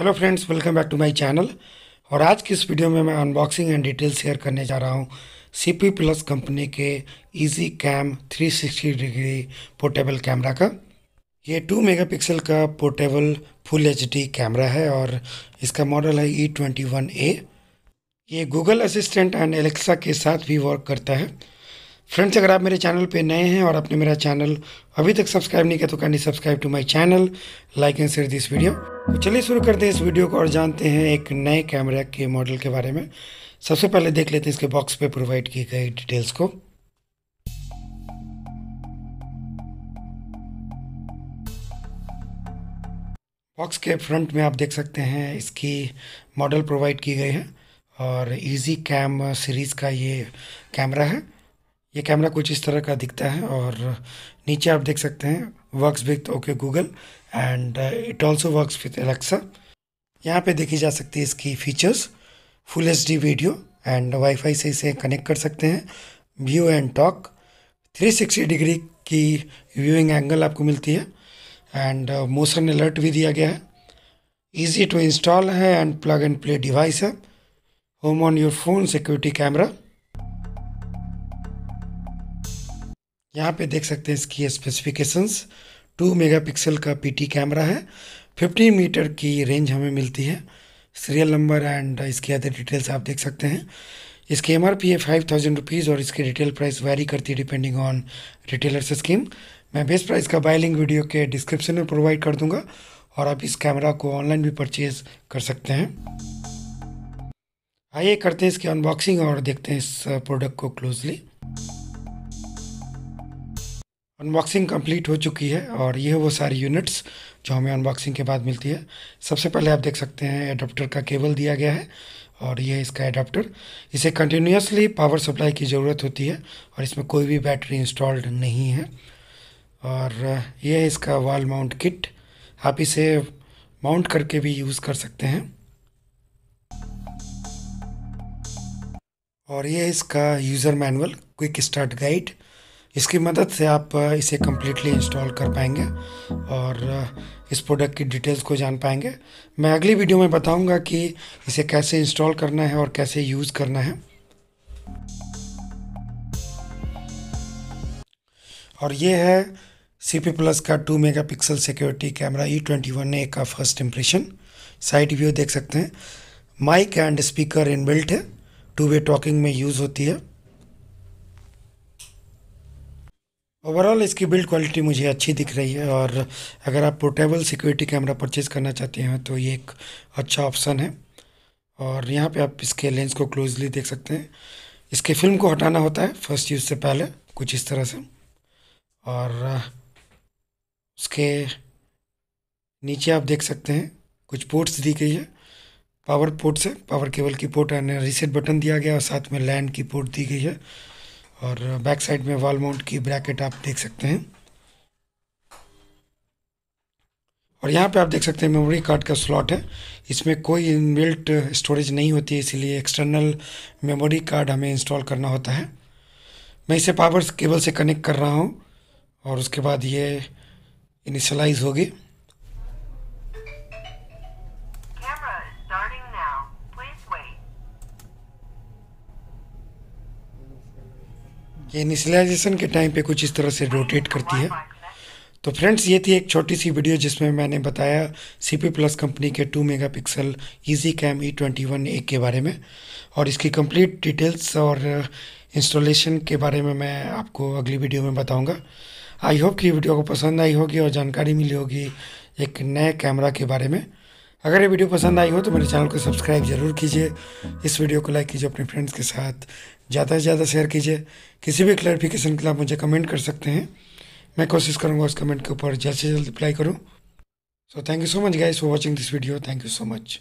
hello friends welcome back to my channel और आज की इस वीडियो में मैं अनबॉक्सिंग एंड डिटेल शेयर करने जा रहा हूं सीपी प्लस कंपनी के easy cam 360 degree portable camera का ये 2 मेगापिक्सल का पोर्टेबल फुल एचडी कैमरा है और इसका मॉडल है ई ट्वेंटी वन ए ये गूगल असिस्टेंट एंड एलेक्सा के साथ भी वर्क करता है फ्रेंड्स अगर आप मेरे चैनल पे नए हैं और आपने मेरा चैनल अभी तक सब्सक्राइब नहीं किया तो kindly subscribe to my channel like and share this video तो चलिए शुरू करते हैं इस वीडियो को और जानते हैं एक नए कैमरा के मॉडल के बारे में सबसे पहले देख लेते हैं इसके बॉक्स पे प्रोवाइड की गई डिटेल्स को बॉक्स के फ्रंट में आप देख सकते हैं इसकी मॉडल प्रोवाइड की गई है और इजी कैम सीरीज़ का ये कैमरा है ये कैमरा कुछ इस तरह का दिखता है और नीचे आप देख सकते हैं works with okay Google and it also work with Alexa यहाँ पे देखी जा सकती है इसकी features full H video and wifi से इसे कनेक्ट कर सकते हैं व्यू एंड टॉक 360 डिग्री की व्यूइंग एंगल आपको मिलती है एंड मोशन अलर्ट भी दिया गया है इजी टू इंस्टॉल है and plug and play device है home on your phone security camera यहाँ पे देख सकते हैं इसकी स्पेसिफिकेशंस टू मेगापिक्सल का पीटी कैमरा है फिफ्टी मीटर की रेंज हमें मिलती है सीरियल नंबर एंड इसके अदर डिटेल्स आप देख सकते हैं इसकी एम आर पी है फाइव थाउजेंड रुपीज़ और इसकी रिटेल प्राइस वैरी करती है डिपेंडिंग ऑन रिटेलर्स स्कीम मैं बेस्ट प्राइस का बाय लिंक वीडियो के डिस्क्रिप्शन में प्रोवाइड कर दूंगा और आप इस कैमरा को ऑनलाइन भी परचेज कर सकते हैं आइए करते हैं इसकी अनबॉक्सिंग और देखते हैं इस प्रोडक्ट को क्लोजली अनबॉक्सिंग कंप्लीट हो चुकी है और ये वो सारी यूनिट्स जो हमें अनबॉक्सिंग के बाद मिलती है सबसे पहले आप देख सकते हैं एडाप्टर का केबल दिया गया है और ये इसका एडाप्टर इसे कंटिन्यूसली पावर सप्लाई की ज़रूरत होती है और इसमें कोई भी बैटरी इंस्टॉल्ड नहीं है और यह है इसका वॉल माउंट किट आप इसे माउंट करके भी यूज़ कर सकते हैं और यह इसका user manual quick start guide इसकी मदद से आप इसे कम्प्लीटली इंस्टॉल कर पाएंगे और इस प्रोडक्ट की डिटेल्स को जान पाएंगे मैं अगली वीडियो में बताऊंगा कि इसे कैसे इंस्टॉल करना है और कैसे यूज़ करना है और ये है सी पी प्लस का two megapixel security camera E twenty one A का फर्स्ट इम्प्रेशन साइड व्यू देख सकते हैं mic and speaker in built है टू वे टॉकिंग में यूज़ होती है ओवरऑल इसकी बिल्ड क्वालिटी मुझे अच्छी दिख रही है और अगर आप पोर्टेबल सिक्योरिटी कैमरा परचेज़ करना चाहते हैं तो ये एक अच्छा ऑप्शन है और यहाँ पे आप इसके लेंस को क्लोजली देख सकते हैं इसके फिल्म को हटाना होता है फर्स्ट यूज़ से पहले कुछ इस तरह से और उसके नीचे आप देख सकते हैं कुछ पोर्ट्स दी गई है पावर पोर्ट्स है पावर केबल की पोर्ट एंड रिसेट बटन दिया गया और साथ में लैंड की पोर्ट दी गई है और बैक साइड में वॉल माउंट की ब्रैकेट आप देख सकते हैं और यहाँ पे आप देख सकते हैं मेमोरी कार्ड का स्लॉट है इसमें कोई इनबिल्ट स्टोरेज नहीं होती है इसीलिए एक्सटर्नल मेमोरी कार्ड हमें इंस्टॉल करना होता है मैं इसे पावर केबल से कनेक्ट कर रहा हूँ और उसके बाद ये इनिशलाइज होगी ये इनिशलाइजेशन के टाइम पे कुछ इस तरह से रोटेट करती है तो फ्रेंड्स ये थी एक छोटी सी वीडियो जिसमें मैंने बताया सी पी प्लस कंपनी के 2 megapixel easy cam E twenty one A के बारे में और इसकी कंप्लीट डिटेल्स और इंस्टॉलेशन के बारे में मैं आपको अगली वीडियो में बताऊंगा आई होप कि वीडियो को पसंद आई होगी और जानकारी मिली होगी एक नए कैमरा के बारे में अगर ये वीडियो पसंद आई हो तो मेरे चैनल को सब्सक्राइब जरूर कीजिए इस वीडियो को लाइक कीजिए अपने फ्रेंड्स के साथ ज़्यादा से ज़्यादा शेयर कीजिए किसी भी क्लैरिफिकेशन के लिए आप मुझे कमेंट कर सकते हैं मैं कोशिश करूँगा उस कमेंट के ऊपर जल्द से जल्द रिप्लाई करूँ so thank you so much guys for watching this video thank you so much